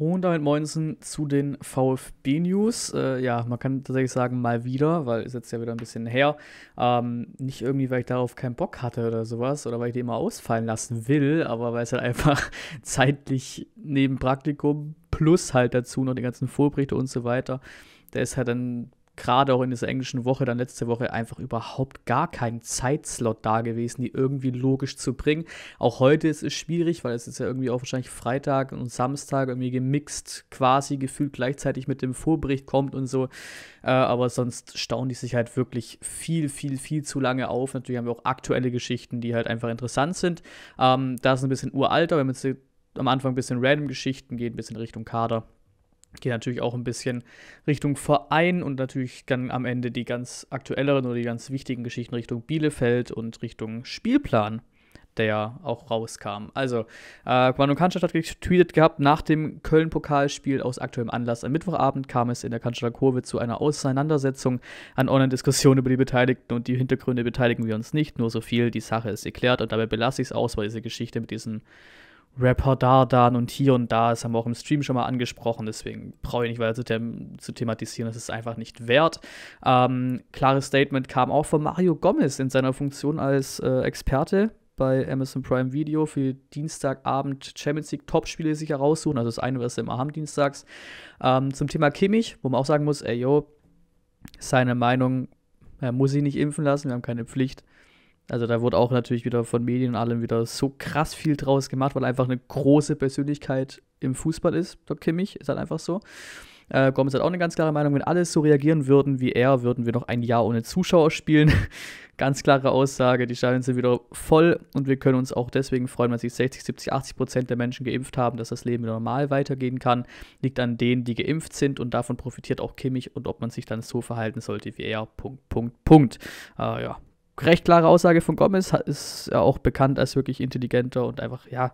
Und damit moinsen zu den VfB-News. Äh, ja, man kann tatsächlich sagen, mal wieder, weil es jetzt ja wieder ein bisschen her. Ähm, nicht irgendwie, weil ich darauf keinen Bock hatte oder sowas oder weil ich die immer ausfallen lassen will, aber weil es halt einfach zeitlich neben Praktikum plus halt dazu noch die ganzen Vorberichte und so weiter, Der ist halt dann gerade auch in dieser englischen Woche, dann letzte Woche, einfach überhaupt gar kein Zeitslot da gewesen, die irgendwie logisch zu bringen. Auch heute ist es schwierig, weil es ist ja irgendwie auch wahrscheinlich Freitag und Samstag irgendwie gemixt, quasi gefühlt gleichzeitig mit dem Vorbericht kommt und so. Äh, aber sonst staunen die sich halt wirklich viel, viel, viel zu lange auf. Natürlich haben wir auch aktuelle Geschichten, die halt einfach interessant sind. Ähm, da ist ein bisschen uralter, wenn man jetzt am Anfang ein bisschen random Geschichten geht, ein bisschen Richtung Kader. Geht natürlich auch ein bisschen Richtung Verein und natürlich dann am Ende die ganz aktuelleren oder die ganz wichtigen Geschichten Richtung Bielefeld und Richtung Spielplan der ja auch rauskam. Also, äh, und Kanstadt hat getweetet gehabt, nach dem Köln-Pokalspiel aus aktuellem Anlass am Mittwochabend kam es in der Kanstadt Kurve zu einer Auseinandersetzung an Online-Diskussionen über die Beteiligten und die Hintergründe beteiligen wir uns nicht, nur so viel, die Sache ist erklärt und dabei belasse ich es aus, weil diese Geschichte mit diesen Rapper da, dann und hier und da. Das haben wir auch im Stream schon mal angesprochen, deswegen brauche ich nicht weiter zu, them zu thematisieren. Das ist einfach nicht wert. Ähm, klares Statement kam auch von Mario Gomez in seiner Funktion als äh, Experte bei Amazon Prime Video für Dienstagabend Champions League Topspiele sich heraussuchen. Also das eine, was wir immer haben, dienstags. Ähm, zum Thema Kimmich, wo man auch sagen muss, ey, yo, seine Meinung, er äh, muss sich nicht impfen lassen, wir haben keine Pflicht. Also da wurde auch natürlich wieder von Medien und allem wieder so krass viel draus gemacht, weil er einfach eine große Persönlichkeit im Fußball ist. Der Kimmich ist halt einfach so. Äh, Gomez hat auch eine ganz klare Meinung, wenn alle so reagieren würden wie er, würden wir noch ein Jahr ohne Zuschauer spielen. ganz klare Aussage, die Stadien sind wieder voll und wir können uns auch deswegen freuen, wenn sich 60, 70, 80 Prozent der Menschen geimpft haben, dass das Leben wieder normal weitergehen kann. Liegt an denen, die geimpft sind und davon profitiert auch Kimmich und ob man sich dann so verhalten sollte wie er. Punkt, Punkt, Punkt. Äh, ja, recht klare Aussage von Gomez, ist ja auch bekannt als wirklich intelligenter und einfach, ja,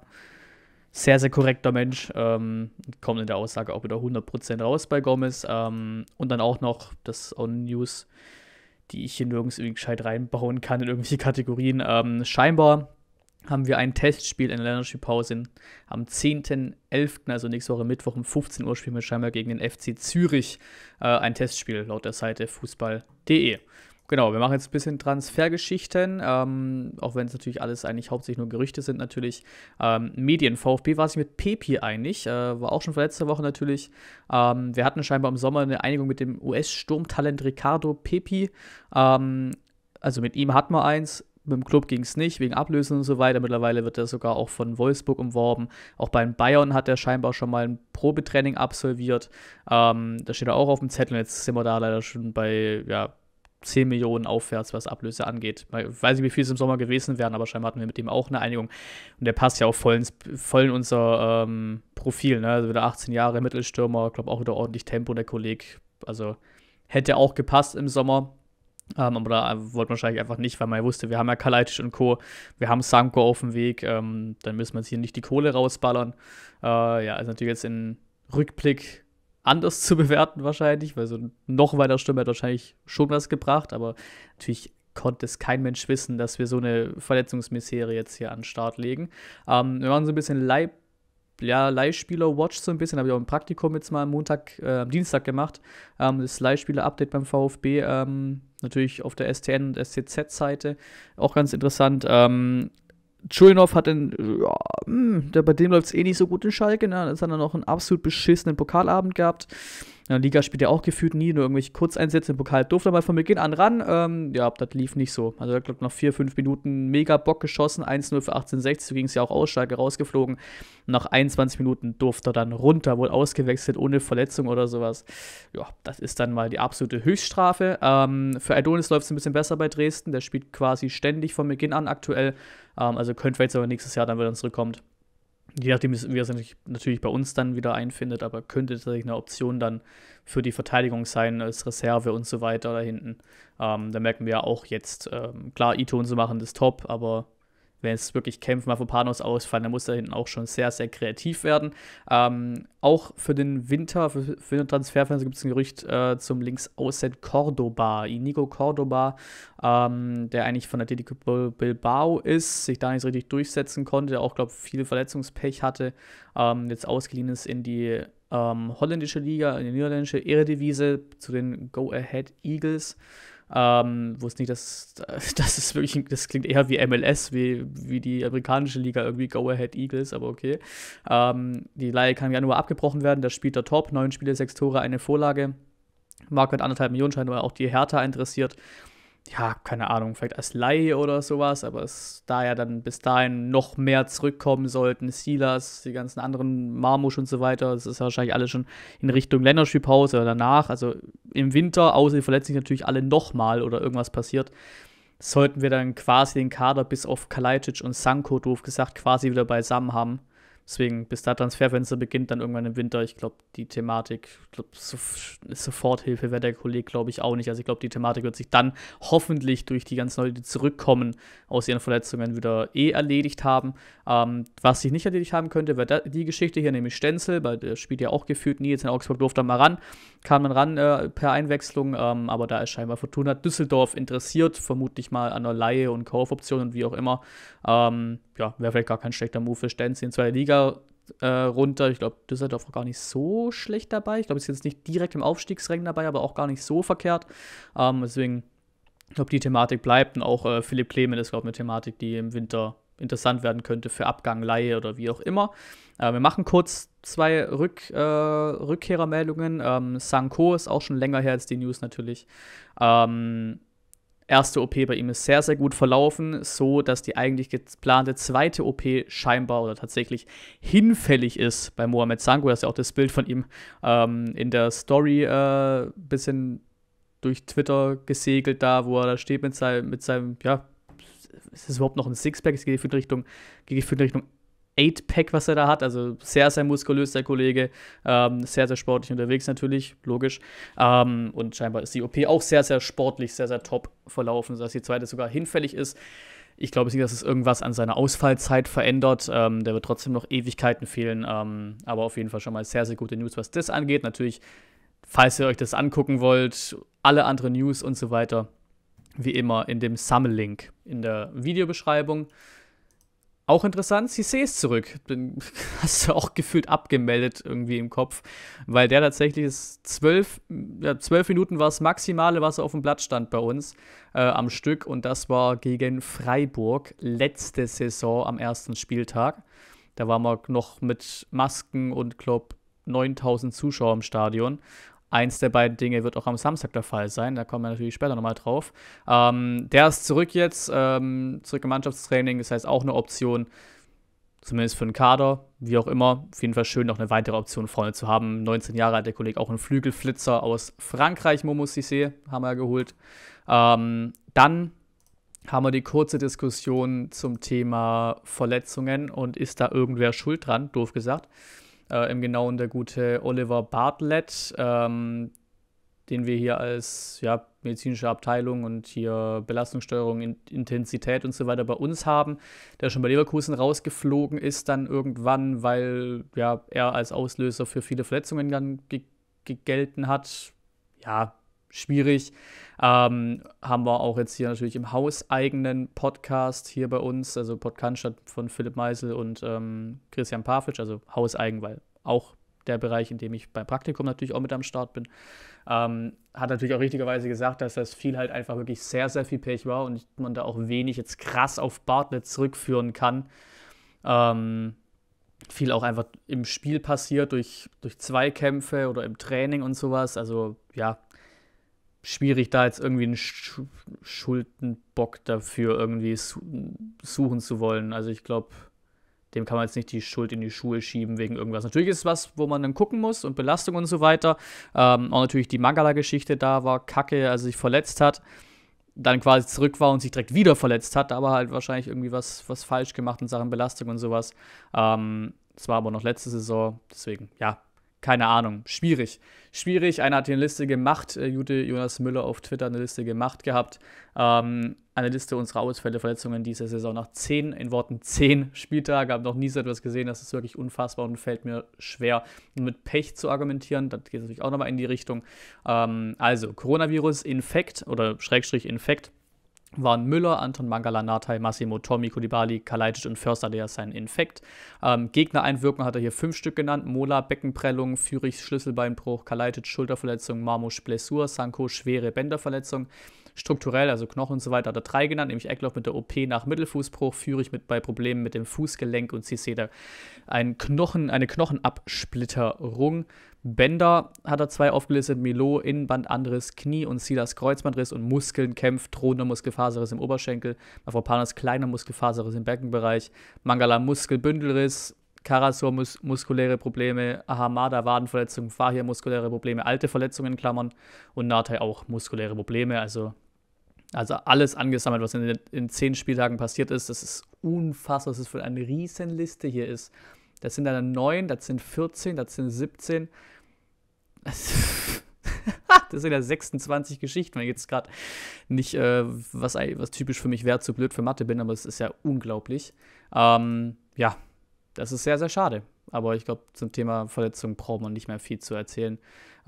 sehr, sehr korrekter Mensch. Ähm, kommt in der Aussage auch wieder 100% raus bei Gomez. Ähm, und dann auch noch das On-News, die ich hier nirgends irgendwie gescheit reinbauen kann in irgendwelche Kategorien. Ähm, scheinbar haben wir ein Testspiel in der Länderspielpause am 10.11., also nächste Woche Mittwoch um 15 Uhr spielen wir scheinbar gegen den FC Zürich äh, ein Testspiel laut der Seite fußball.de. Genau, wir machen jetzt ein bisschen Transfergeschichten, ähm, auch wenn es natürlich alles eigentlich hauptsächlich nur Gerüchte sind, natürlich. Ähm, Medien, VfB war sich mit Pepi einig, äh, war auch schon vor letzter Woche natürlich. Ähm, wir hatten scheinbar im Sommer eine Einigung mit dem US-Sturmtalent Ricardo Pepi. Ähm, also mit ihm hat man eins, mit dem Club ging es nicht, wegen Ablösen und so weiter. Mittlerweile wird er sogar auch von Wolfsburg umworben. Auch bei Bayern hat er scheinbar schon mal ein Probetraining absolviert. Ähm, da steht er auch auf dem Zettel. Jetzt sind wir da leider schon bei ja, 10 Millionen aufwärts, was Ablöse angeht. Ich weiß nicht, wie viel es im Sommer gewesen wären, aber scheinbar hatten wir mit dem auch eine Einigung. Und der passt ja auch voll, ins, voll in unser ähm, Profil. Ne? Also wieder 18 Jahre, Mittelstürmer, glaube auch wieder ordentlich Tempo, der Kollege. Also hätte auch gepasst im Sommer. Ähm, aber da äh, wollte man wahrscheinlich einfach nicht, weil man ja wusste, wir haben ja Kalajdzic und Co., wir haben Sanko auf dem Weg, ähm, dann müssen wir jetzt hier nicht die Kohle rausballern. Äh, ja, ist also natürlich jetzt in Rückblick anders zu bewerten wahrscheinlich, weil so noch weiter Stimme hat wahrscheinlich schon was gebracht, aber natürlich konnte es kein Mensch wissen, dass wir so eine Verletzungsmisere jetzt hier an den Start legen. Ähm, wir waren so ein bisschen Leib ja, Leihspieler-Watch so ein bisschen, habe ich auch im Praktikum jetzt mal am Montag, äh, am Dienstag gemacht. Ähm, das Leihspieler-Update beim VfB, ähm, natürlich auf der STN und STZ-Seite, auch ganz interessant. Ähm, Chulinov hat den, ja, mh, hm, der, bei dem läuft es eh nicht so gut in Schalke, ne? Jetzt hat er noch einen absolut beschissenen Pokalabend gehabt. In der Liga spielt er auch gefühlt nie, nur irgendwelche Kurzeinsätze im Pokal durfte er mal von Beginn an ran. Ähm, ja, das lief nicht so. Also, ich glaube, nach vier, fünf Minuten mega Bock geschossen, 1-0 für 1860, so ging es ja auch aus, stark rausgeflogen. Nach 21 Minuten durfte er dann runter, wohl ausgewechselt, ohne Verletzung oder sowas. Ja, das ist dann mal die absolute Höchststrafe. Ähm, für Adonis läuft es ein bisschen besser bei Dresden, der spielt quasi ständig von Beginn an aktuell. Ähm, also, könnte vielleicht sogar nächstes Jahr dann wieder zurückkommt je nachdem, wie er sich natürlich bei uns dann wieder einfindet, aber könnte tatsächlich eine Option dann für die Verteidigung sein, als Reserve und so weiter da hinten. Ähm, da merken wir ja auch jetzt, ähm, klar, Ito und so machen das top, aber wenn es wirklich Kämpfen mal für Panos ausfallen, dann muss da hinten auch schon sehr, sehr kreativ werden. Ähm, auch für den Winter, für, für den Transferfenster gibt es ein Gerücht äh, zum Linksaußen Cordoba, Inigo Cordoba, ähm, der eigentlich von der DDK Bilbao ist, sich da nicht so richtig durchsetzen konnte, der auch, glaube ich, viel Verletzungspech hatte, ähm, jetzt ausgeliehen ist in die ähm, holländische Liga, in die niederländische Eredivise zu den Go-Ahead Eagles. Ähm, wusste nicht, dass das ist wirklich, das klingt eher wie MLS, wie, wie die amerikanische Liga, irgendwie Go Ahead Eagles, aber okay. Ähm, die Leihe kann im Januar abgebrochen werden, da spielt der Top, neun Spiele, sechs Tore, eine Vorlage. Marco hat anderthalb Millionen scheint aber auch die Hertha interessiert ja, keine Ahnung, vielleicht als Laie oder sowas, aber es, da ja dann bis dahin noch mehr zurückkommen sollten, Silas, die ganzen anderen, Marmusch und so weiter, das ist wahrscheinlich alles schon in Richtung Länderspielpause oder danach, also im Winter, außer die verletzen sich natürlich alle nochmal oder irgendwas passiert, sollten wir dann quasi den Kader bis auf Kalajdzic und Sanko, doof gesagt, quasi wieder beisammen haben. Deswegen, bis da Transferfenster beginnt, dann irgendwann im Winter, ich glaube, die Thematik, glaub, so, Soforthilfe wäre der Kollege, glaube ich, auch nicht. Also ich glaube, die Thematik wird sich dann hoffentlich durch die ganzen Leute, die zurückkommen aus ihren Verletzungen, wieder eh erledigt haben. Ähm, was sich nicht erledigt haben könnte, wäre die Geschichte hier, nämlich Stenzel, weil der spielt ja auch gefühlt nie. Jetzt in Augsburg durfte er mal ran, kam dann ran äh, per Einwechslung, ähm, aber da ist scheinbar Fortuna Düsseldorf interessiert, vermutlich mal an der Laie und Kaufoptionen und wie auch immer. Ähm, ja, wäre vielleicht gar kein schlechter Move für Stenzel in zweiter Liga Liga äh, runter. Ich glaube, Düsseldorf war gar nicht so schlecht dabei. Ich glaube, ist jetzt nicht direkt im Aufstiegsrang dabei, aber auch gar nicht so verkehrt. Ähm, deswegen, ich glaube, die Thematik bleibt. Und auch äh, Philipp Clement ist, glaube ich, eine Thematik, die im Winter interessant werden könnte für Abgang, Laie oder wie auch immer. Äh, wir machen kurz zwei Rück, äh, Rückkehrermeldungen. Ähm, Sanko ist auch schon länger her als die News natürlich. Ähm, erste OP bei ihm ist sehr, sehr gut verlaufen, so dass die eigentlich geplante zweite OP scheinbar oder tatsächlich hinfällig ist bei Mohamed Sango. Das ist ja auch das Bild von ihm ähm, in der Story ein äh, bisschen durch Twitter gesegelt, da wo er da steht mit, sein, mit seinem, ja, ist es überhaupt noch ein Sixpack? Es geht in Richtung, geht in Richtung 8-Pack, was er da hat. Also sehr, sehr muskulös, der Kollege. Ähm, sehr, sehr sportlich unterwegs natürlich, logisch. Ähm, und scheinbar ist die OP auch sehr, sehr sportlich, sehr, sehr top verlaufen, sodass die zweite sogar hinfällig ist. Ich glaube nicht, dass es irgendwas an seiner Ausfallzeit verändert. Ähm, der wird trotzdem noch Ewigkeiten fehlen. Ähm, aber auf jeden Fall schon mal sehr, sehr gute News, was das angeht. Natürlich, falls ihr euch das angucken wollt, alle anderen News und so weiter, wie immer in dem summon in der Videobeschreibung. Auch interessant, Cissé ist zurück. Den hast du auch gefühlt abgemeldet irgendwie im Kopf, weil der tatsächlich ist zwölf, ja, zwölf Minuten war das Maximale, was auf dem Blatt stand bei uns äh, am Stück und das war gegen Freiburg letzte Saison am ersten Spieltag. Da waren wir noch mit Masken und glaub 9000 Zuschauer im Stadion Eins der beiden Dinge wird auch am Samstag der Fall sein. Da kommen wir natürlich später nochmal drauf. Ähm, der ist zurück jetzt, ähm, zurück im Mannschaftstraining. Das heißt auch eine Option, zumindest für den Kader, wie auch immer. Auf jeden Fall schön, noch eine weitere Option vorne zu haben. 19 Jahre alt, der Kollege, auch ein Flügelflitzer aus Frankreich, Momo Sissé, haben wir geholt. Ähm, dann haben wir die kurze Diskussion zum Thema Verletzungen und ist da irgendwer schuld dran, doof gesagt äh, im Genauen der gute Oliver Bartlett, ähm, den wir hier als ja, medizinische Abteilung und hier Belastungssteuerung, in Intensität und so weiter bei uns haben, der schon bei Leverkusen rausgeflogen ist dann irgendwann, weil ja, er als Auslöser für viele Verletzungen dann ge gelten hat. Ja, schwierig. Ähm, haben wir auch jetzt hier natürlich im hauseigenen Podcast hier bei uns, also Podcast von Philipp Meisel und ähm, Christian Pavlic, also hauseigen, weil auch der Bereich, in dem ich beim Praktikum natürlich auch mit am Start bin, ähm, hat natürlich auch richtigerweise gesagt, dass das viel halt einfach wirklich sehr, sehr viel Pech war und man da auch wenig jetzt krass auf Bartlett zurückführen kann. Ähm, viel auch einfach im Spiel passiert durch, durch Zweikämpfe oder im Training und sowas. Also ja, schwierig, da jetzt irgendwie einen Sch Schuldenbock dafür irgendwie suchen zu wollen. Also ich glaube, dem kann man jetzt nicht die Schuld in die Schuhe schieben wegen irgendwas. Natürlich ist es was, wo man dann gucken muss und Belastung und so weiter. Ähm, auch natürlich die Mangala-Geschichte da war kacke, also sich verletzt hat, dann quasi zurück war und sich direkt wieder verletzt hat, aber halt wahrscheinlich irgendwie was, was falsch gemacht in Sachen Belastung und sowas. Ähm, das war aber noch letzte Saison, deswegen, ja, keine Ahnung, schwierig. Schwierig, einer hat hier eine Liste gemacht, äh, Jute Jonas Müller auf Twitter eine Liste gemacht gehabt. Ähm, eine Liste unserer Ausfälle, Verletzungen dieser Saison nach zehn, in Worten zehn Spieltage, habe noch nie so etwas gesehen, das ist wirklich unfassbar und fällt mir schwer, mit Pech zu argumentieren. Das geht natürlich auch nochmal in die Richtung. Ähm, also, Coronavirus, Infekt oder Schrägstrich Infekt waren Müller, Anton Mangala, Natai, Massimo Tommy, Kulibali, Kalajdzic und Förster, der seinen Infekt. Ähm, Gegnereinwirkung hat er hier fünf Stück genannt. Mola, Beckenprellung, Führichs Schlüsselbeinbruch, Kalajdzic Schulterverletzung, Marmusch, Blessur, Sanko schwere Bänderverletzung, strukturell, also Knochen und so weiter, hat er drei genannt, nämlich Eckloff mit der OP nach Mittelfußbruch, führe ich mit bei Problemen mit dem Fußgelenk und Ciceda ein Knochen, eine Knochenabsplitterung. Bänder hat er zwei aufgelistet, Milo, Innenband, anderes Knie und Silas Kreuzbandriss und Muskeln kämpft, drohender Muskelfaserriss im Oberschenkel, Mafropanos kleiner Muskelfaserriss im Beckenbereich, Mangala Muskelbündelriss, Karasur mus muskuläre Probleme, Ahamada Wadenverletzung, Fahir muskuläre Probleme, alte Verletzungen in Klammern und Natai auch muskuläre Probleme. Also also alles angesammelt, was in, in zehn Spieltagen passiert ist. Das ist unfassbar, was es für eine Riesenliste hier ist. Das sind dann neun, das sind 14, das sind 17. Das, das sind ja 26 Geschichten, wenn ich jetzt gerade nicht, äh, was, was typisch für mich wäre, zu blöd für Mathe bin, aber es ist ja unglaublich. Ähm, ja, das ist sehr, sehr schade. Aber ich glaube, zum Thema Verletzung braucht man nicht mehr viel zu erzählen.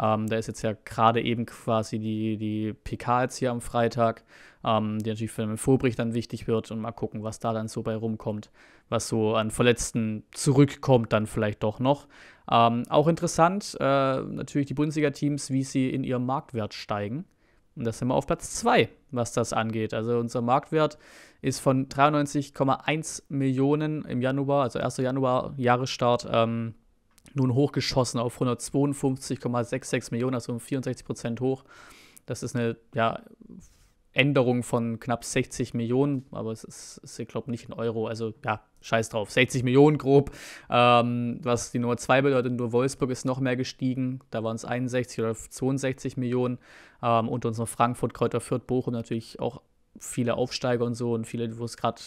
Ähm, da ist jetzt ja gerade eben quasi die, die PK jetzt hier am Freitag, ähm, die natürlich für den Vorbrich dann wichtig wird und mal gucken, was da dann so bei rumkommt, was so an Verletzten zurückkommt dann vielleicht doch noch. Ähm, auch interessant, äh, natürlich die Bundesliga-Teams, wie sie in ihrem Marktwert steigen. Und das sind wir auf Platz 2, was das angeht. Also unser Marktwert ist von 93,1 Millionen im Januar, also 1. Januar, Jahresstart, ähm, nun hochgeschossen auf 152,66 Millionen, also um 64 Prozent hoch. Das ist eine ja, Änderung von knapp 60 Millionen, aber es ist, ist ich glaube, nicht in Euro. Also ja, scheiß drauf. 60 Millionen grob, ähm, was die Nummer 2 bedeutet. Nur Wolfsburg ist noch mehr gestiegen. Da waren es 61 oder 62 Millionen. Ähm, und uns Frankfurt, Kräuter Fürth, Bochum natürlich auch viele Aufsteiger und so und viele, wo es gerade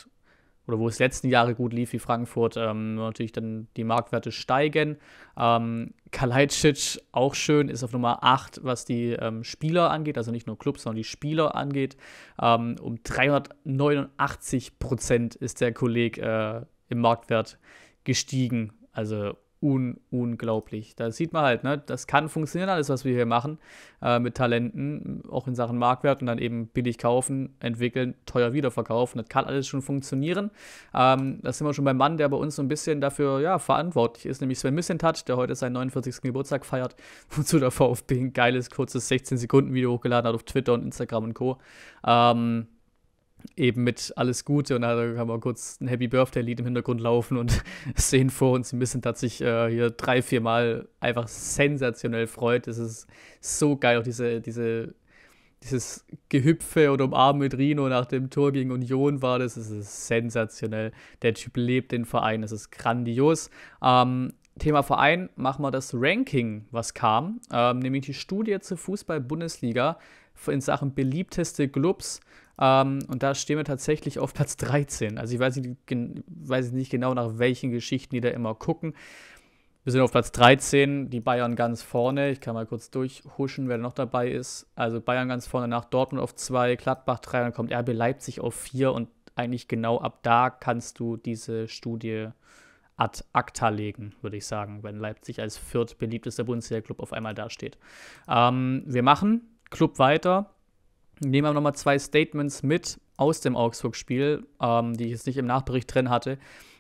oder wo es letzten Jahre gut lief, wie Frankfurt, ähm, natürlich dann die Marktwerte steigen. Ähm, Kalajdzic auch schön, ist auf Nummer 8, was die ähm, Spieler angeht, also nicht nur Clubs, sondern die Spieler angeht. Ähm, um 389 Prozent ist der Kolleg äh, im Marktwert gestiegen. Also un unglaublich. Da sieht man halt, ne, das kann funktionieren, alles, was wir hier machen, äh, mit Talenten, auch in Sachen Marktwert und dann eben billig kaufen, entwickeln, teuer wiederverkaufen. Das kann alles schon funktionieren. Ähm, da sind wir schon beim Mann, der bei uns so ein bisschen dafür ja, verantwortlich ist, nämlich Sven Missentat, der heute seinen 49. Geburtstag feiert, wozu der VfB ein geiles, kurzes 16-Sekunden-Video hochgeladen hat auf Twitter und Instagram und Co. Ähm, eben mit alles Gute und da haben wir kurz ein Happy Birthday Lied im Hintergrund laufen und sehen vor uns, sie müssen tatsächlich äh, hier drei, vier Mal einfach sensationell freut. Es ist so geil, auch diese, diese, dieses Gehüpfe und Umarmen mit Rino nach dem Tor gegen Union war das, es ist sensationell. Der Typ lebt den Verein, es ist grandios. Ähm, Thema Verein machen wir das Ranking, was kam, ähm, nämlich die Studie zur Fußball-Bundesliga in Sachen beliebteste Clubs. Ähm, und da stehen wir tatsächlich auf Platz 13. Also ich weiß nicht, weiß nicht genau, nach welchen Geschichten die da immer gucken. Wir sind auf Platz 13, die Bayern ganz vorne. Ich kann mal kurz durchhuschen, wer noch dabei ist. Also Bayern ganz vorne nach Dortmund auf 2, Gladbach 3, dann kommt RB Leipzig auf 4 und eigentlich genau ab da kannst du diese Studie ad acta legen, würde ich sagen, wenn Leipzig als viertbeliebtester Bundesliga-Club auf einmal dasteht. Ähm, wir machen Club weiter nehmen wir nochmal zwei Statements mit aus dem Augsburg-Spiel, ähm, die ich jetzt nicht im Nachbericht drin hatte.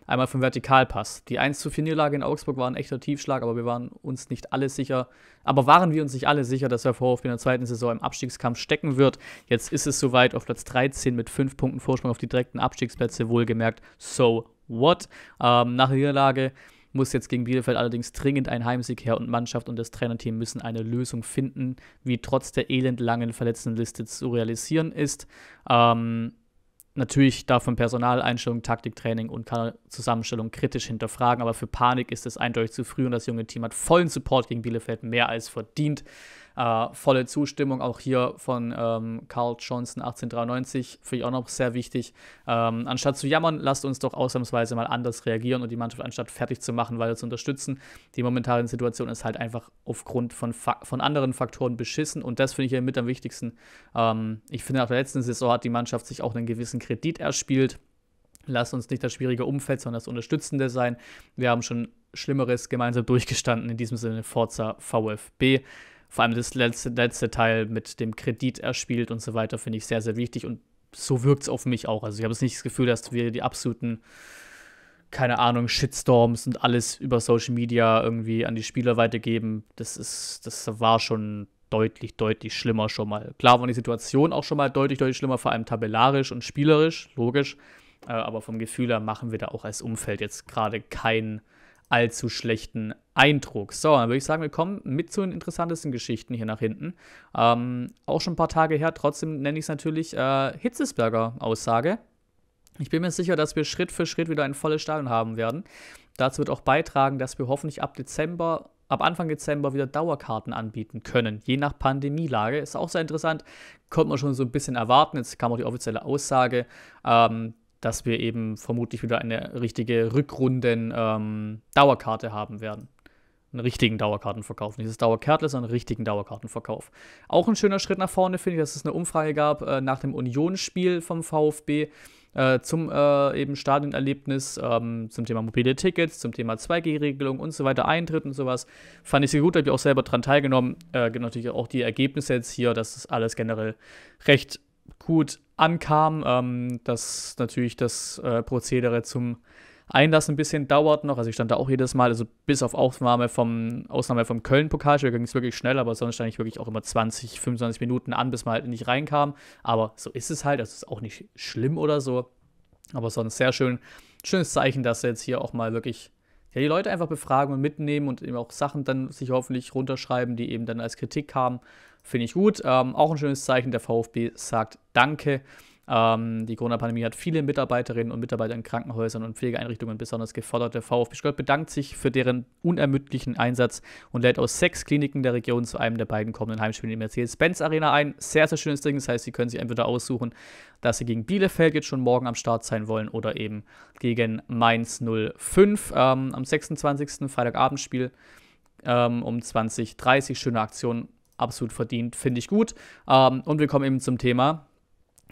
Einmal vom Vertikalpass. Die 1 zu 4 Niederlage in Augsburg war ein echter Tiefschlag, aber wir waren uns nicht alle sicher, aber waren wir uns nicht alle sicher, dass der VfB in der zweiten Saison im Abstiegskampf stecken wird. Jetzt ist es soweit auf Platz 13 mit 5 Punkten Vorsprung auf die direkten Abstiegsplätze, wohlgemerkt. So what? Ähm, nach der Niederlage muss jetzt gegen Bielefeld allerdings dringend ein Heimsieg her und Mannschaft und das Trainerteam müssen eine Lösung finden, wie trotz der elendlangen Verletztenliste zu realisieren ist. Ähm, natürlich davon Personaleinstellung, Taktik, Training und Zusammenstellung kritisch hinterfragen, aber für Panik ist es eindeutig zu früh und das junge Team hat vollen Support gegen Bielefeld mehr als verdient. Äh, volle Zustimmung auch hier von ähm, Carl Johnson 1893, für ich auch noch sehr wichtig. Ähm, anstatt zu jammern, lasst uns doch ausnahmsweise mal anders reagieren und die Mannschaft anstatt fertig zu machen, weiter zu unterstützen. Die momentane Situation ist halt einfach aufgrund von, Fa von anderen Faktoren beschissen und das finde ich hier mit am wichtigsten. Ähm, ich finde, nach der letzten Saison hat die Mannschaft sich auch einen gewissen Kredit erspielt. Lasst uns nicht das schwierige Umfeld, sondern das Unterstützende sein. Wir haben schon Schlimmeres gemeinsam durchgestanden. In diesem Sinne Forza VfB vor allem das letzte, letzte Teil mit dem Kredit erspielt und so weiter, finde ich sehr, sehr wichtig. Und so wirkt es auf mich auch. Also ich habe jetzt nicht das Gefühl, dass wir die absoluten, keine Ahnung, Shitstorms und alles über Social Media irgendwie an die Spieler weitergeben. Das ist, das war schon deutlich, deutlich schlimmer schon mal. Klar war die Situation auch schon mal deutlich, deutlich schlimmer, vor allem tabellarisch und spielerisch, logisch. Äh, aber vom Gefühl her machen wir da auch als Umfeld jetzt gerade keinen allzu schlechten Eindruck. So, dann würde ich sagen, wir kommen mit zu den interessantesten Geschichten hier nach hinten. Ähm, auch schon ein paar Tage her, trotzdem nenne ich es natürlich äh, Hitzesberger Aussage. Ich bin mir sicher, dass wir Schritt für Schritt wieder ein volles Stadion haben werden. Dazu wird auch beitragen, dass wir hoffentlich ab Dezember, ab Anfang Dezember wieder Dauerkarten anbieten können, je nach Pandemielage. Ist auch sehr interessant, konnte man schon so ein bisschen erwarten. Jetzt kam auch die offizielle Aussage, ähm, dass wir eben vermutlich wieder eine richtige Rückrunden-Dauerkarte ähm, haben werden. Einen richtigen Dauerkartenverkauf. Nicht das Dauerkärtle, sondern einen richtigen Dauerkartenverkauf. Auch ein schöner Schritt nach vorne, finde ich, dass es eine Umfrage gab äh, nach dem Unionsspiel vom VfB. Äh, zum äh, eben Stadionerlebnis, ähm, zum Thema mobile Tickets, zum Thema 2G-Regelung und so weiter, Eintritt und sowas. Fand ich sehr gut, habe ich auch selber daran teilgenommen. Äh, natürlich auch die Ergebnisse jetzt hier, dass das alles generell recht gut ankam, ähm, dass natürlich das äh, Prozedere zum Einlassen ein bisschen dauert noch. Also ich stand da auch jedes Mal, also bis auf Ausnahme vom, Ausnahme vom Köln-Pokalspiel ging es wirklich schnell, aber sonst stand ich wirklich auch immer 20, 25 Minuten an, bis man halt nicht reinkam. Aber so ist es halt, das ist auch nicht schlimm oder so. Aber sonst sehr schön. Schönes Zeichen, dass jetzt hier auch mal wirklich ja, die Leute einfach befragen und mitnehmen und eben auch Sachen dann sich hoffentlich runterschreiben, die eben dann als Kritik kamen, finde ich gut. Ähm, auch ein schönes Zeichen, der VfB sagt Danke. Ähm, die Corona-Pandemie hat viele Mitarbeiterinnen und Mitarbeiter in Krankenhäusern und Pflegeeinrichtungen besonders gefordert. Der VfB Stuttgart bedankt sich für deren unermüdlichen Einsatz und lädt aus sechs Kliniken der Region zu einem der beiden kommenden Heimspiele in der Mercedes-Benz-Arena ein. Sehr, sehr schönes Ding. Das heißt, Sie können sich entweder aussuchen, dass Sie gegen Bielefeld jetzt schon morgen am Start sein wollen oder eben gegen Mainz 05 ähm, am 26. Freitagabendspiel ähm, um 20.30 Uhr. Schöne Aktion, absolut verdient, finde ich gut. Ähm, und wir kommen eben zum Thema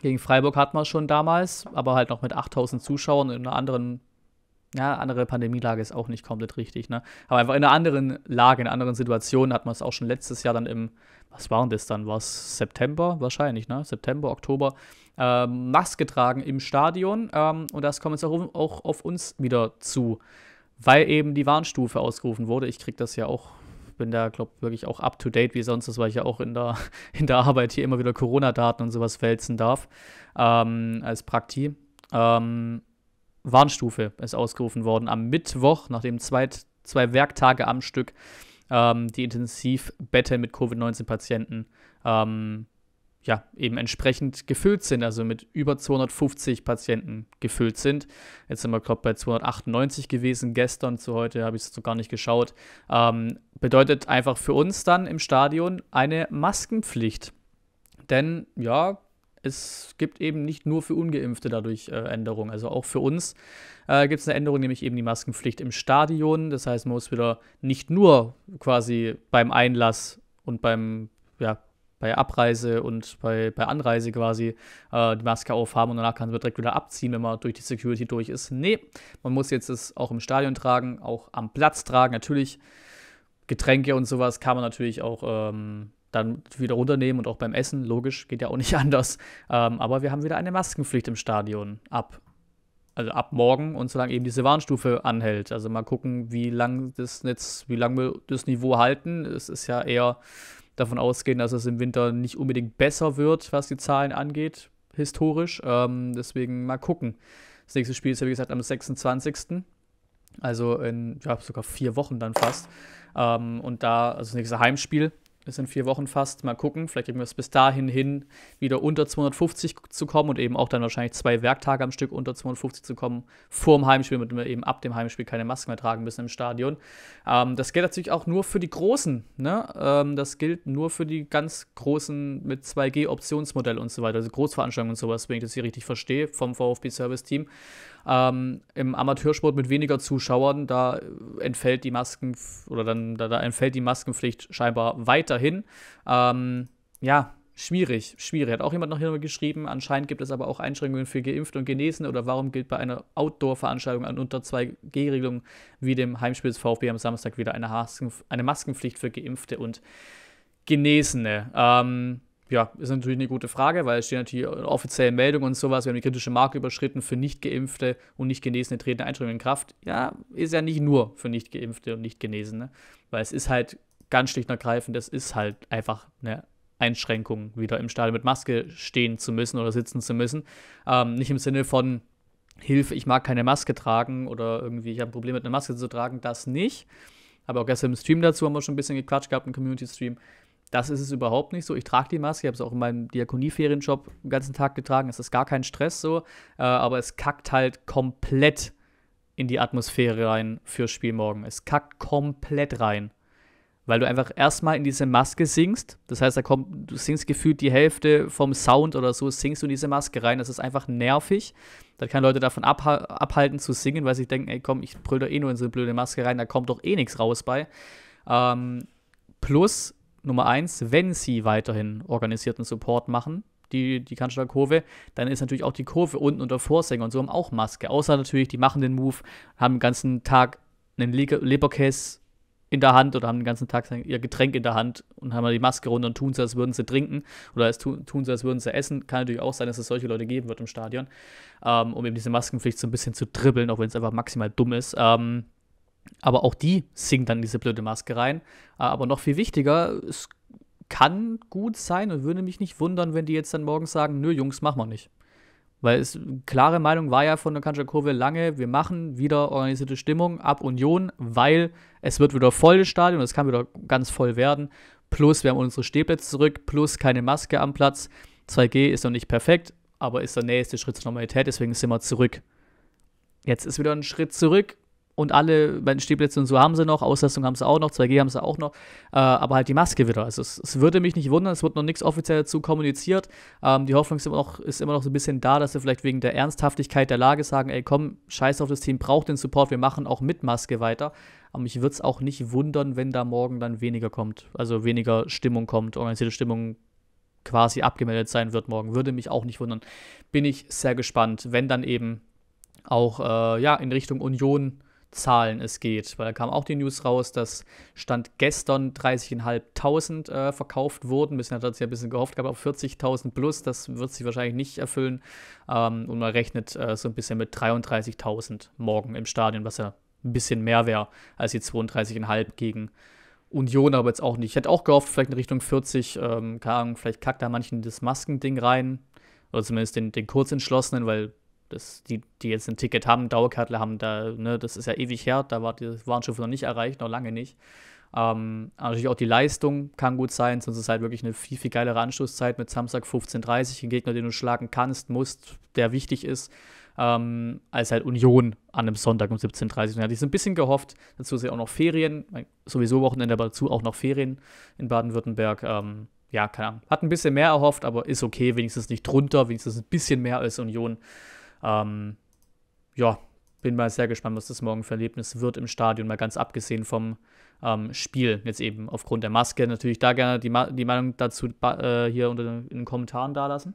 gegen Freiburg hatten wir schon damals, aber halt noch mit 8000 Zuschauern in einer anderen, ja, andere Pandemielage ist auch nicht komplett richtig, ne? Aber einfach in einer anderen Lage, in einer anderen Situation hat man es auch schon letztes Jahr dann im, was war denn das dann? War es September? Wahrscheinlich, ne? September, Oktober, äh, Maske tragen im Stadion ähm, und das kommt jetzt auch, auch auf uns wieder zu, weil eben die Warnstufe ausgerufen wurde. Ich kriege das ja auch bin da, glaube ich, wirklich auch up to date wie sonst, weil ich ja auch in der, in der Arbeit hier immer wieder Corona-Daten und sowas wälzen darf, ähm, als Prakti. Ähm, Warnstufe ist ausgerufen worden am Mittwoch, nachdem zwei, zwei Werktage am Stück ähm, die Intensivbetten mit Covid-19-Patienten ähm, ja, eben entsprechend gefüllt sind, also mit über 250 Patienten gefüllt sind. Jetzt sind wir, glaube ich, bei 298 gewesen gestern zu heute, habe ich es so gar nicht geschaut. Ähm, bedeutet einfach für uns dann im Stadion eine Maskenpflicht. Denn ja, es gibt eben nicht nur für Ungeimpfte dadurch äh, Änderungen. Also auch für uns äh, gibt es eine Änderung, nämlich eben die Maskenpflicht im Stadion. Das heißt, man muss wieder nicht nur quasi beim Einlass und beim ja, bei Abreise und bei, bei Anreise quasi äh, die Maske aufhaben und danach kann man direkt wieder abziehen, wenn man durch die Security durch ist. Nee, man muss jetzt es auch im Stadion tragen, auch am Platz tragen. Natürlich, Getränke und sowas kann man natürlich auch ähm, dann wieder runternehmen und auch beim Essen, logisch, geht ja auch nicht anders. Ähm, aber wir haben wieder eine Maskenpflicht im Stadion ab. Also ab morgen und solange eben diese Warnstufe anhält. Also mal gucken, wie lang das Netz, wie lange wir das Niveau halten. Es ist ja eher davon ausgehen, dass es im Winter nicht unbedingt besser wird, was die Zahlen angeht, historisch. Ähm, deswegen mal gucken. Das nächste Spiel ist ja, wie gesagt, am 26. Also in ja, sogar vier Wochen dann fast. Ähm, und da, also das nächste Heimspiel, das sind vier Wochen fast. Mal gucken. Vielleicht kriegen wir es bis dahin hin, wieder unter 250 zu kommen und eben auch dann wahrscheinlich zwei Werktage am Stück unter 250 zu kommen vor dem Heimspiel, damit wir eben ab dem Heimspiel keine Masken mehr tragen müssen im Stadion. Ähm, das gilt natürlich auch nur für die Großen. Ne? Ähm, das gilt nur für die ganz Großen mit 2G-Optionsmodell und so weiter, also Großveranstaltungen und sowas, wenn ich das hier richtig verstehe, vom VfB-Service-Team. Ähm, Im Amateursport mit weniger Zuschauern, da entfällt die Masken oder dann da, da entfällt die Maskenpflicht scheinbar weiterhin. Ähm, ja, schwierig, schwierig. Hat auch jemand noch hier geschrieben, anscheinend gibt es aber auch Einschränkungen für Geimpfte und Genesene oder warum gilt bei einer Outdoor-Veranstaltung an unter 2G-Regelung wie dem Heimspiel des VfB am Samstag wieder eine, Maskenpflicht für Geimpfte und Genesene? Ähm, ja, ist natürlich eine gute Frage, weil es stehen natürlich offiziellen Meldungen und sowas, wir haben die kritische Marke überschritten, für Nicht-Geimpfte und Nicht-Genesene treten Einschränkungen in Kraft. Ja, ist ja nicht nur für Nicht-Geimpfte und Nicht-Genesene, ne? weil es ist halt ganz schlicht und ergreifend, es ist halt einfach eine Einschränkung, wieder im Stadion mit Maske stehen zu müssen oder sitzen zu müssen. Ähm, nicht im Sinne von Hilfe, ich mag keine Maske tragen oder irgendwie, ich habe ein Problem mit einer Maske zu tragen, das nicht. Aber auch gestern im Stream dazu haben wir schon ein bisschen gequatscht gehabt, im Community-Stream. Das ist es überhaupt nicht so. Ich trage die Maske, ich habe es auch in meinem Diakonieferienjob den ganzen Tag getragen. Es ist gar kein Stress so, äh, aber es kackt halt komplett in die Atmosphäre rein fürs Spiel morgen. Es kackt komplett rein. Weil du einfach erstmal in diese Maske singst. Das heißt, da kommt, du singst gefühlt die Hälfte vom Sound oder so, singst du in diese Maske rein. Das ist einfach nervig. Das kann Leute davon abha abhalten zu singen, weil sie denken, ey komm, ich brüll da eh nur in so eine blöde Maske rein, da kommt doch eh nichts raus bei. Ähm, plus, Nummer eins, wenn sie weiterhin organisierten Support machen, die, die Kanzlerkurve, dann ist natürlich auch die Kurve unten unter Vorsänger und so haben auch Maske. Außer natürlich, die machen den Move, haben den ganzen Tag einen Le Leberkäse in der Hand oder haben den ganzen Tag ihr Getränk in der Hand und haben die Maske runter und tun sie, als würden sie trinken oder als tun, tun sie, als würden sie essen. Kann natürlich auch sein, dass es solche Leute geben wird im Stadion, ähm, um eben diese Maskenpflicht so ein bisschen zu dribbeln, auch wenn es einfach maximal dumm ist. Ähm, aber auch die singt dann diese blöde Maske rein. Äh, aber noch viel wichtiger, es kann gut sein und würde mich nicht wundern, wenn die jetzt dann morgen sagen, nö, Jungs, machen wir nicht. Weil es klare Meinung war ja von der Kurve lange, wir machen wieder organisierte Stimmung ab Union, weil es wird wieder voll das Stadion, es kann wieder ganz voll werden. Plus wir haben unsere Stehplätze zurück, plus keine Maske am Platz. 2G ist noch nicht perfekt, aber ist der nächste Schritt zur Normalität, deswegen sind wir zurück. Jetzt ist wieder ein Schritt zurück, und alle bei den Stehplätzen und so haben sie noch, Auslastung haben sie auch noch, 2G haben sie auch noch, äh, aber halt die Maske wieder. Also es, es, würde mich nicht wundern, es wird noch nichts offiziell dazu kommuniziert. Ähm, die Hoffnung ist immer, noch, ist immer noch so ein bisschen da, dass sie vielleicht wegen der Ernsthaftigkeit der Lage sagen, ey komm, scheiß auf das Team, braucht den Support, wir machen auch mit Maske weiter. Aber ähm, mich würde es auch nicht wundern, wenn da morgen dann weniger kommt, also weniger Stimmung kommt, organisierte Stimmung quasi abgemeldet sein wird morgen. Würde mich auch nicht wundern. Bin ich sehr gespannt, wenn dann eben auch äh, ja, in Richtung Union Zahlen es geht. Weil da kam auch die News raus, dass Stand gestern 30.500 äh, verkauft wurden. Bisschen hat er sich ein bisschen gehofft gehabt auch 40.000 plus. Das wird sich wahrscheinlich nicht erfüllen. Ähm, und man rechnet äh, so ein bisschen mit 33.000 morgen im Stadion, was ja ein bisschen mehr wäre als die 32.500 gegen Union, aber jetzt auch nicht. Ich hätte auch gehofft, vielleicht in Richtung 40. Ähm, keine Ahnung, vielleicht kackt da manchen das Maskending rein. Oder zumindest den, den Kurzentschlossenen, weil das, die, die jetzt ein Ticket haben, Dauerkarte haben, da, ne, das ist ja ewig her, da war die Warnstufe noch nicht erreicht, noch lange nicht. Ähm, natürlich auch die Leistung kann gut sein, sonst ist es halt wirklich eine viel, viel geilere Anschlusszeit mit Samstag 15.30 Uhr, ein Gegner, den du schlagen kannst, musst, der wichtig ist, ähm, als halt Union an einem Sonntag um 17.30 Uhr. Da hatte ich so ein bisschen gehofft, dazu sind ja auch noch Ferien, sowieso Wochenende, aber dazu auch noch Ferien in Baden-Württemberg. Ähm, ja, keine Ahnung. Hat ein bisschen mehr erhofft, aber ist okay, wenigstens nicht drunter, wenigstens ein bisschen mehr als Union. Ähm, ja, bin mal sehr gespannt, was das morgen für Erlebnis wird im Stadion, mal ganz abgesehen vom ähm, Spiel. Jetzt eben aufgrund der Maske natürlich da gerne die, Ma die Meinung dazu äh, hier unter den, in den Kommentaren dalassen.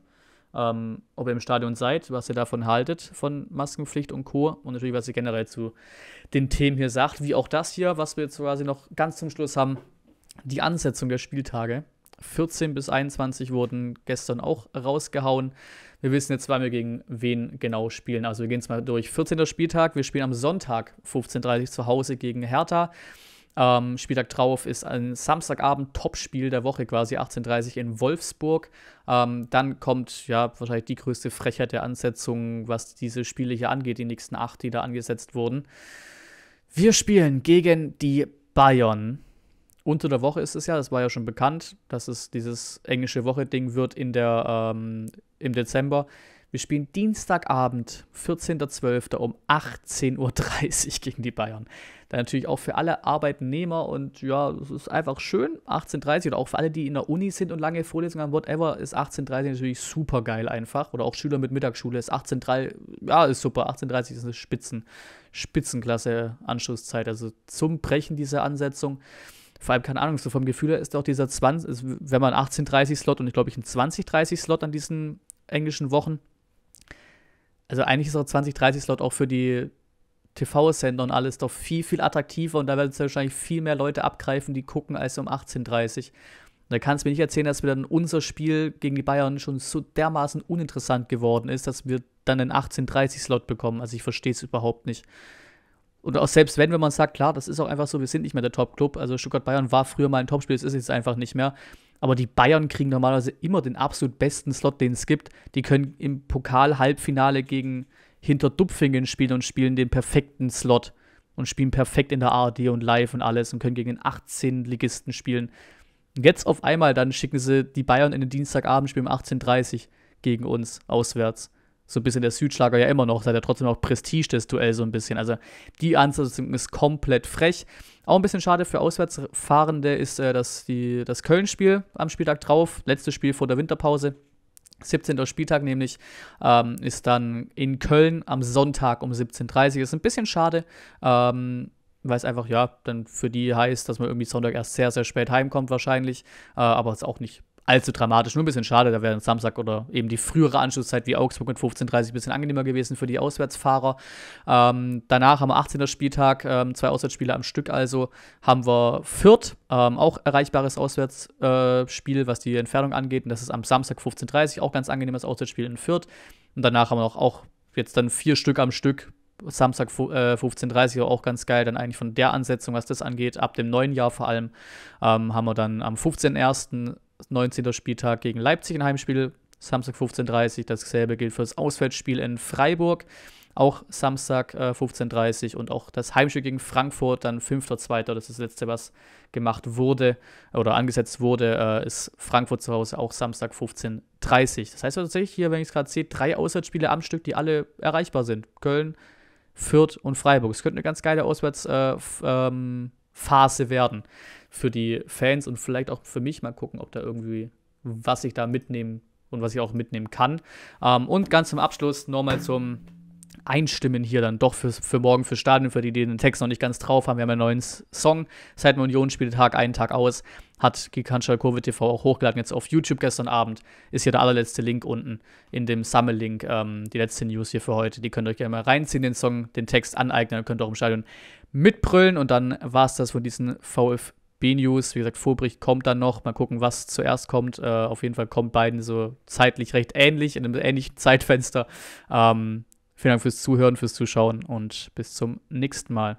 Ähm, ob ihr im Stadion seid, was ihr davon haltet, von Maskenpflicht und Co. Und natürlich, was ihr generell zu den Themen hier sagt, wie auch das hier, was wir jetzt quasi noch ganz zum Schluss haben, die Ansetzung der Spieltage. 14 bis 21 wurden gestern auch rausgehauen. Wir wissen jetzt, wann wir gegen wen genau spielen. Also wir gehen jetzt mal durch. 14. Spieltag, wir spielen am Sonntag 15.30 Uhr zu Hause gegen Hertha. Ähm, Spieltag drauf ist ein Samstagabend Topspiel der Woche quasi 18:30 in Wolfsburg. Ähm, dann kommt ja wahrscheinlich die größte Frechheit der Ansetzung, was diese Spiele hier angeht, die nächsten acht, die da angesetzt wurden. Wir spielen gegen die Bayern unter der Woche ist es ja, das war ja schon bekannt, dass es dieses englische Woche-Ding wird in der, ähm, im Dezember. Wir spielen Dienstagabend, 14.12. um 18.30 Uhr gegen die Bayern. Dann natürlich auch für alle Arbeitnehmer und ja, es ist einfach schön. 18.30 Uhr oder auch für alle, die in der Uni sind und lange Vorlesungen haben, whatever, ist 18.30 Uhr natürlich super geil einfach. Oder auch Schüler mit Mittagsschule ist 18.30 Uhr, ja, ist super. 18.30 Uhr ist eine Spitzen, Spitzenklasse Anschlusszeit. Also zum Brechen dieser Ansetzung vor allem, keine Ahnung, so vom Gefühl her ist auch dieser 20, ist, wenn man 18-30-Slot und ich glaube, ich einen 20-30-Slot an diesen englischen Wochen. Also eigentlich ist auch 20-30-Slot auch für die TV-Sender und alles doch viel, viel attraktiver und da werden es wahrscheinlich viel mehr Leute abgreifen, die gucken, als um 18.30 da kannst du mir nicht erzählen, dass wir dann unser Spiel gegen die Bayern schon so dermaßen uninteressant geworden ist, dass wir dann einen 18:30 Slot bekommen. Also ich verstehe es überhaupt nicht. Und auch selbst wenn, wenn man sagt, klar, das ist auch einfach so, wir sind nicht mehr der Top-Club. Also Stuttgart Bayern war früher mal ein Topspiel, das ist jetzt einfach nicht mehr. Aber die Bayern kriegen normalerweise immer den absolut besten Slot, den es gibt. Die können im Pokal-Halbfinale gegen Hinterdupfingen spielen und spielen den perfekten Slot und spielen perfekt in der ARD und live und alles und können gegen den 18 Ligisten spielen. Und jetzt auf einmal dann schicken sie die Bayern in den Dienstagabend, spielen um 18.30 Uhr gegen uns auswärts so ein bisschen der Südschlager ja immer noch, da hat trotzdem auch Prestige das Duell so ein bisschen. Also die Ansetzung ist komplett frech. Auch ein bisschen schade für Auswärtsfahrende ist äh, das, das Köln-Spiel am Spieltag drauf, letztes Spiel vor der Winterpause. 17. Spieltag nämlich ähm, ist dann in Köln am Sonntag um 17.30 Uhr. Ist ein bisschen schade, ähm, weil es einfach, ja, dann für die heißt, dass man irgendwie Sonntag erst sehr, sehr spät heimkommt wahrscheinlich. Äh, aber ist auch nicht allzu dramatisch. Nur ein bisschen schade, da wäre Samstag oder eben die frühere Anschlusszeit wie Augsburg mit 15.30 ein bisschen angenehmer gewesen für die Auswärtsfahrer. Ähm, danach haben wir 18. Spieltag, ähm, zwei Auswärtsspiele am Stück also, haben wir Fürth, ähm, auch erreichbares Auswärtsspiel, äh, was die Entfernung angeht. Und das ist am Samstag 15.30 auch ganz angenehmes Auswärtsspiel in Fürth. Und danach haben wir auch, auch jetzt dann vier Stück am Stück Samstag äh, 15.30 Uhr auch ganz geil, dann eigentlich von der Ansetzung, was das angeht, ab dem neuen Jahr vor allem, ähm, haben wir dann am 15.01. 19. Spieltag gegen Leipzig ein Heimspiel, Samstag 15.30 Uhr. Dasselbe gilt für das Auswärtsspiel in Freiburg, auch Samstag äh, 15.30 Uhr. Und auch das Heimspiel gegen Frankfurt, dann 5.2., das ist das letzte, was gemacht wurde oder angesetzt wurde, äh, ist Frankfurt zu Hause auch Samstag 15.30 Uhr. Das heißt tatsächlich hier, wenn ich es gerade sehe, drei Auswärtsspiele am Stück, die alle erreichbar sind. Köln, Fürth und Freiburg. Es könnte eine ganz geile Auswärtsphase äh, ähm, werden für die Fans und vielleicht auch für mich mal gucken, ob da irgendwie, was ich da mitnehmen und was ich auch mitnehmen kann. Ähm, und ganz zum Abschluss nochmal zum Einstimmen hier dann doch für, für morgen für Stadion, für die, die den Text noch nicht ganz drauf haben. Wir haben einen neuen Song. Seiten Union spielt Tag einen Tag aus. Hat Gikanschal Covid TV auch hochgeladen, jetzt auf YouTube gestern Abend. Ist hier der allerletzte Link unten in dem Sammellink. Ähm, die letzte News hier für heute. Die könnt ihr euch gerne mal reinziehen, den Song, den Text aneignen. Dann könnt ihr auch im Stadion mitbrüllen. Und dann war es das von diesem VfB. B-News, wie gesagt, Vorbrig kommt dann noch. Mal gucken, was zuerst kommt. Äh, auf jeden Fall kommen beiden so zeitlich recht ähnlich, in einem ähnlichen Zeitfenster. Ähm, vielen Dank fürs Zuhören, fürs Zuschauen und bis zum nächsten Mal.